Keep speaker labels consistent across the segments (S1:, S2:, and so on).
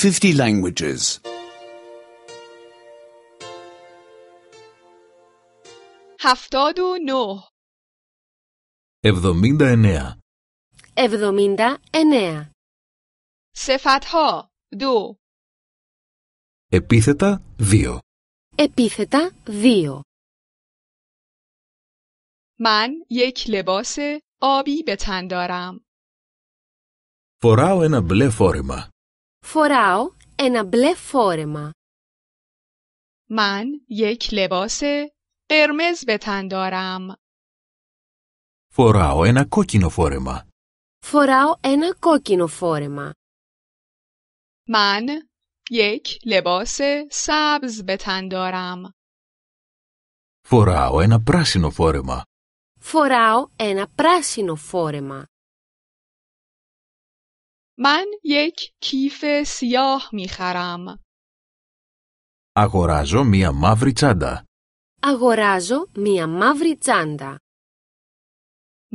S1: 50 languages. هفتاد و نه 79. 79. صفتها دو Επίθετα 2. Επίθετα 2. من یک لباس آبی به تن دارم. Φοράω ένα μπλε φόρεμα. Φοράω ένα μπλε φόρεμα. Μάν, یک لباس ερμές به Φοράω ένα κόκκινο φόρεμα. Φοράω ένα κόκκινο φόρεμα. Μάν, یک لباس سبز به Φοράω ένα πράσινο φόρεμα. Φοράω ένα πράσινο φόρεμα. من یک کیف سیاه می خرم. Αγοράζω μία μαύρη τσάντα. Αγοράζω μία μαύρη τσάντα.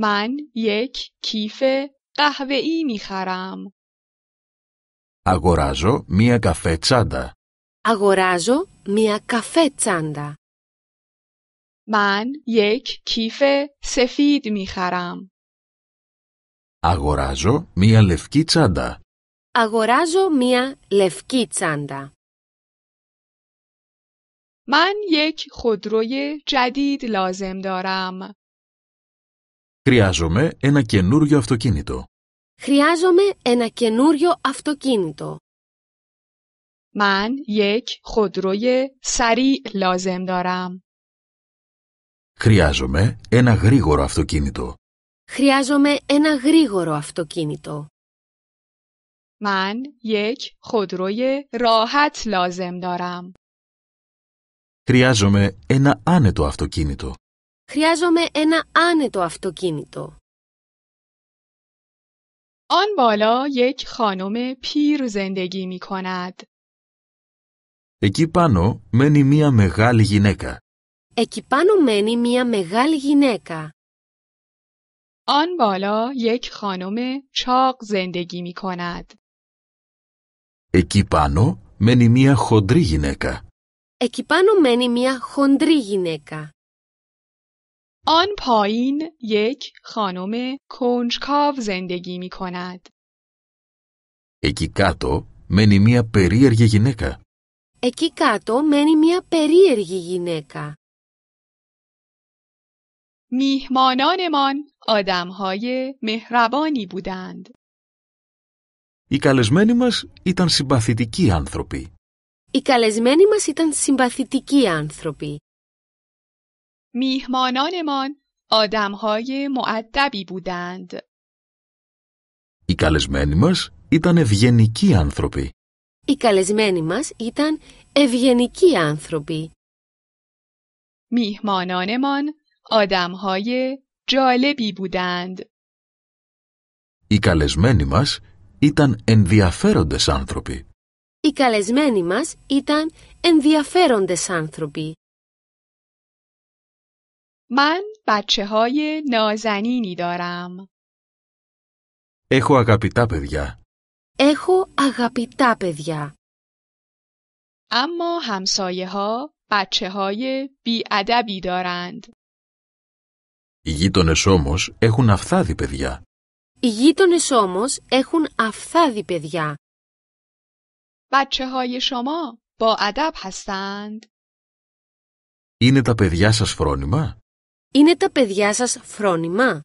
S1: من یک کیف قهوه‌ای می خرم. Αγοράζω μία καφέ τσάντα. Αγοράζω μία καφέ τσάντα. من یک کیف سفید می خرم. Αγοράζω μία λευκή τσάντα. Αγοράζω μία λευκή τσάντα. Μάν γεκ χοντρόγε τζαντίτ Χρειάζομαι ένα καινούριο αυτοκίνητο. Χρειάζομαι ένα καινούριο αυτοκίνητο. Μάν γεκ χοντρόγε σαρί λάζεμ Χρειάζομαι ένα γρήγορο αυτοκίνητο. Χρειάζομαι ένα γρήγορο αυτοκίνητο. Μάν, γεκ خودروی ράχατ λάζεμ δάραμ. Χρειάζομαι ένα άνετο αυτοκίνητο. Χρειάζομαι ένα άνετο αυτοκίνητο. Αν βάλα, γεκ χανομε πύρ ζεντεγή μικονάτ. Εκεί πάνω μένει μία μεγάλη γυναίκα. Εκεί πάνω μένει μία μεγάλη γυναίκα. آن بالا یک خانم چاق زندگی می کند. اکی پانو منی میا خودری گینکا. اکی پانو منی میا خودری گینکا. آن پایین یک خانم کنجکاو زندگی می کند. اکی کاتو منی میا پریر گینکا. اکی کاتو منی میا پریر گینکا. میهمانانمان آدمهای مهربانی بودند. Οι καλεσμένοι μας ήταν συμπαθητικοί άνθρωποι. Οι καλεσμένοι μας ήταν συμπαθητικοί άνθρωποι. میهمانانمان آدمهای معدبی بودند. Οι καλεσμένοι μας ήταν ευγενικοί άνθρωποι. Οι καλεσμένοι μας ήταν ευγενικοί άνθρωποι. میهمانانمان آدم های جالبی بودند. Οι καλεσμένοι μας ήταν ενδιαφέροντες άνθρωποι. Οι καλεσμένοι μας ήταν ενδιαφέροντες άνθρωποι. Μαν بچه های نازنینی دارم. Έχω αγαπητά παιδιά. Έχω αγαπητά παιδιά. اما همسایه ها بچه های بی دارند. Οι γείτονες όμως έχουν αυθάδι παιδιά. Οι γείτονες όμως έχουν αυθάδι παιδιά. πω Είναι τα παιδιά σας φρόνημα? Είναι τα παιδιά σας φρόνημα?